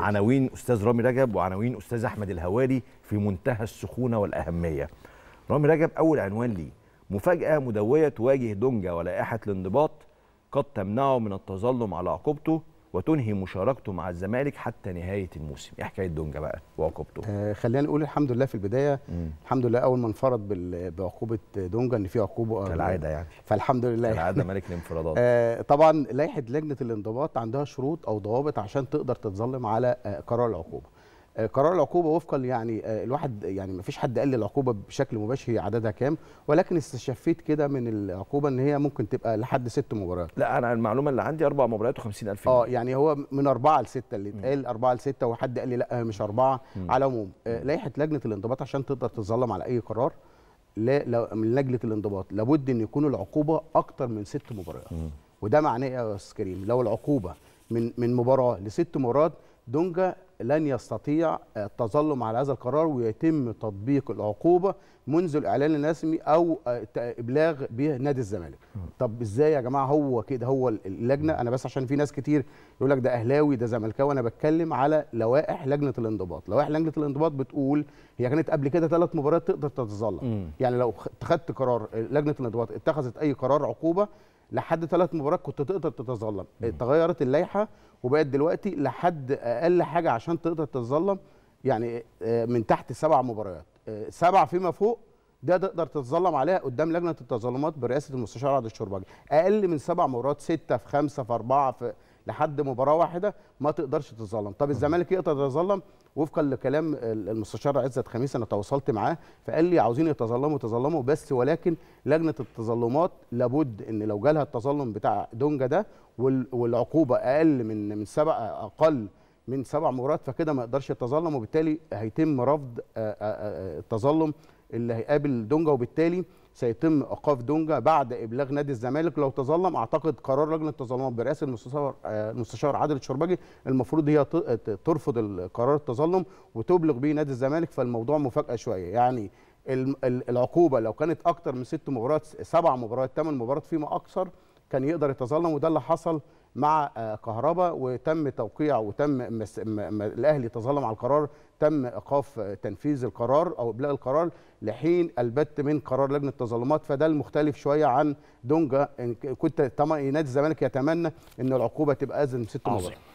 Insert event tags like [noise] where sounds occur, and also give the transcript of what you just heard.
عناوين استاذ رامي رجب وعناوين استاذ احمد الهواري في منتهى السخونه والاهميه رامي رجب اول عنوان ليه مفاجاه مدويه تواجه دونجا ولائحه الانضباط قد تمنعه من التظلم على عقوبته وتنهي مشاركته مع الزمالك حتى نهايه الموسم ايه حكايه دونجا بقى وعقوبته آه خلينا نقول الحمد لله في البدايه مم. الحمد لله اول ما انفرد بعقوبه دونجا ان في عقوبه آه، كالعاده يعني فالحمد لله كالعاده ملك [laughs] الانفرادات آه طبعا لائحه لجنه الانضباط عندها شروط او ضوابط عشان تقدر تتظلم على آه قرار العقوبه آه، قرار العقوبه وفقا يعني آه، الواحد يعني ما فيش حد قال لي العقوبه بشكل مباشر هي عددها كام ولكن استشفيت كده من العقوبه ان هي ممكن تبقى لحد ست مباريات لا انا المعلومه اللي عندي اربع مباريات و50000 الف اه يعني هو من اربعه لسته اللي اتقال اربعه لسته وحد قال لي لا مش اربعه مم. على العموم آه، لائحه لجنه الانضباط عشان تقدر تتظلم على اي قرار لا من لجنه الانضباط لابد ان يكون العقوبه اكتر من ست مباريات وده معناه إيه يا استاذ كريم لو العقوبه من من مباراه لست مباريات دونجا لن يستطيع التظلم على هذا القرار ويتم تطبيق العقوبه منذ الاعلان الرسمي او ابلاغ به نادي الزمالك طب ازاي يا جماعه هو كده هو اللجنه انا بس عشان في ناس كتير يقول لك ده اهلاوي ده زملكاوي انا بتكلم على لوائح لجنه الانضباط لوائح لجنه الانضباط بتقول هي كانت قبل كده ثلاث مباريات تقدر تتظلم يعني لو اتخذت قرار لجنه الانضباط اتخذت اي قرار عقوبه لحد ثلاث مباريات كنت تقدر تتظلم تغيرت اللائحه وبقت دلوقتي لحد اقل حاجه عشان تقدر تتظلم يعني آه، من تحت سبع مباريات آه، سبع فيما فوق ده تقدر تتظلم عليها قدام لجنه التظلمات برئاسه المستشار عادل الشربجي اقل من سبع مباريات سته في خمسه في اربعه في لحد مباراه واحده ما تقدرش تتظلم طب الزمالك يقدر يتظلم وفقا لكلام المستشار عزت خميس انا تواصلت معاه فقال لي عاوزين يتظلموا يتظلموا بس ولكن لجنه التظلمات لابد ان لو جالها التظلم بتاع دونجا ده والعقوبه اقل من من سبع اقل من سبع مباريات فكده ما يقدرش يتظلم وبالتالي هيتم رفض آه، آه، آه، التظلم اللي هيقابل دونجا وبالتالي سيتم ايقاف دونجا بعد ابلاغ نادي الزمالك لو تظلم اعتقد قرار لجنه التظلمات برئاسه المستشار آه، المستشار عادل الشربجي المفروض هي ترفض قرار التظلم وتبلغ به نادي الزمالك فالموضوع مفاجاه شويه يعني العقوبه لو كانت اكتر من ست مباريات سبع مباريات ثمان مباريات فيما اكثر كان يقدر يتظلم وده اللي حصل مع آه، كهربا وتم توقيع وتم الاهلي تظلم على القرار تم ايقاف آه، تنفيذ القرار او ابلاغ القرار لحين البت من قرار لجنه التظلمات فده المختلف شويه عن دونجا كنت نادي الزمالك يتمنى ان العقوبه تبقى ازن ست مباريات